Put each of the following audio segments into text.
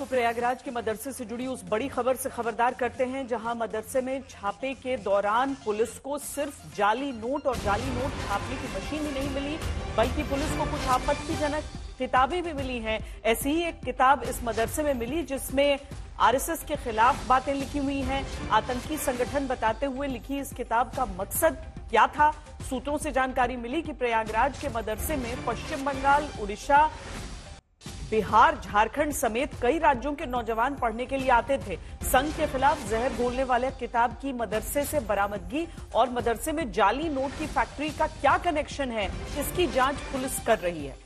आपको प्रयागराज के मदरसे से जुड़ी उस बड़ी खबर से खबरदार करते हैं जहां मदरसे में छापे के दौरान पुलिस को सिर्फ जाली नोट और जाली नोट छापने की मशीन ही नहीं मिली बल्कि पुलिस को कुछ आपत्तिजनक किताबें भी मिली हैं ऐसी ही एक किताब इस मदरसे में मिली जिसमें आरएसएस के खिलाफ बातें लिखी हुई हैं आतंकी संगठन बताते हुए लिखी इस किताब का मकसद क्या था सूत्रों से जानकारी मिली कि प्रयागराज के मदरसे में पश्चिम बंगाल उड़ीसा बिहार झारखंड समेत कई राज्यों के नौजवान पढ़ने के लिए आते थे संघ के खिलाफ जहर बोलने वाले किताब की मदरसे से बरामदगी और मदरसे में जाली नोट की फैक्ट्री का क्या कनेक्शन है इसकी जांच पुलिस कर रही है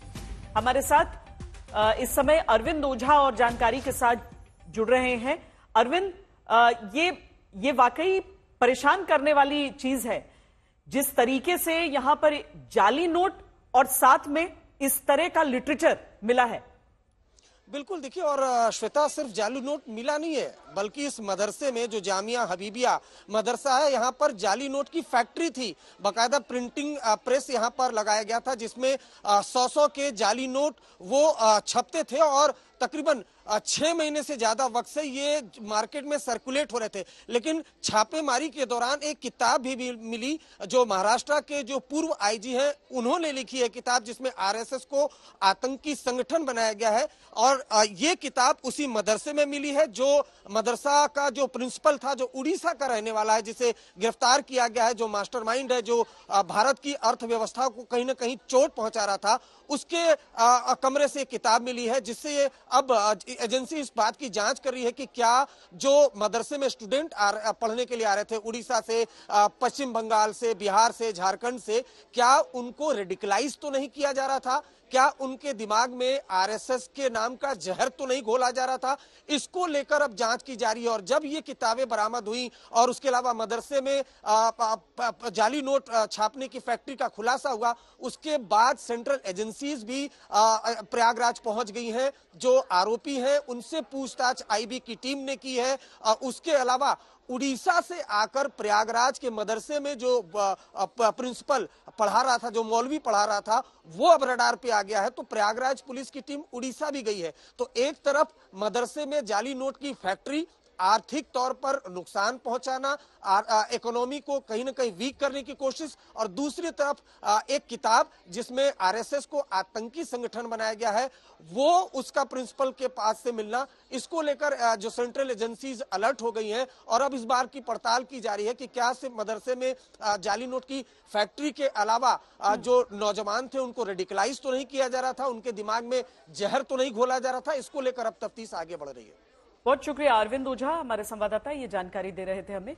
हमारे साथ इस समय अरविंद ओझा और जानकारी के साथ जुड़ रहे हैं अरविंद ये ये वाकई परेशान करने वाली चीज है जिस तरीके से यहां पर जाली नोट और साथ में इस तरह का लिटरेचर मिला है बिल्कुल देखिए और श्वेता सिर्फ जालू नोट मिला नहीं है बल्कि इस मदरसे में जो जामिया हबीबिया मदरसा है यहाँ पर जाली नोट की फैक्ट्री थी बाकायदा प्रिंटिंग प्रेस यहाँ पर लगाया गया था जिसमें सौ सौ के जाली नोट वो छपते थे और तकरीबन छह महीने से ज्यादा वक्त से ये मार्केट में सर्कुलेट हो रहे थे लेकिन छापेमारी के दौरान एक किताब भी मिली जो महाराष्ट्र के जो पूर्व आईजी हैं उन्होंने लिखी है किताब जिसमें आरएसएस को आतंकी संगठन बनाया गया है और ये किताब उसी मदरसे में मिली है जो मदर... मदरसा का जो प्रिंसिपल था जो उड़ीसा का रहने वाला है जिसे गिरफ्तार किया गया है जो मास्टरमाइंड है जो भारत की अर्थव्यवस्था को कहीं ना कहीं चोट पहुंचा रहा था उसके कमरे से किताब मिली है जिससे अब एजेंसी इस बात की जांच कर रही है कि क्या जो मदरसे में स्टूडेंट पढ़ने के लिए आ रहे थे उड़ीसा से पश्चिम बंगाल से बिहार से झारखंड से क्या उनको रेडिकलाइज तो नहीं किया जा रहा था क्या उनके दिमाग में आरएसएस के नाम का जहर तो नहीं घोला जा रहा था इसको लेकर अब जांच की की जा रही है और जब ये किताबें बरामद हुई और उसके अलावा मदरसे में जाली नोट छापने की फैक्ट्री का खुलासा हुआ उसके बाद सेंट्रल एजेंसीज भी प्रयागराज पहुंच गई हैं जो आरोपी हैं उनसे पूछताछ आईबी की टीम ने की है उसके अलावा उड़ीसा से आकर प्रयागराज के मदरसे में जो प्रिंसिपल पढ़ा रहा था जो मौलवी पढ़ा रहा था वो अब रडार पे आ गया है तो प्रयागराज पुलिस की टीम उड़ीसा भी गई है तो एक तरफ मदरसे में जाली नोट की फैक्ट्री आर्थिक तौर पर नुकसान पहुंचाना इकोनॉमी को कहीं ना कहीं वीक करने की कोशिश और दूसरी तरफ आ, एक किताब जिसमें आरएसएस को आतंकी संगठन बनाया गया है वो उसका प्रिंसिपल के पास से मिलना इसको लेकर जो सेंट्रल एजेंसीज अलर्ट हो गई हैं और अब इस बार की पड़ताल की जा रही है कि क्या सिर्फ मदरसे में जाली नोट की फैक्ट्री के अलावा हम्म। जो नौजवान थे उनको रेडिकलाइज तो नहीं किया जा रहा था उनके दिमाग में जहर तो नहीं घोला जा रहा था इसको लेकर अब तफ्तीश आगे बढ़ रही है बहुत शुक्रिया अरविंद ओझा हमारे संवाददाता ये जानकारी दे रहे थे हमें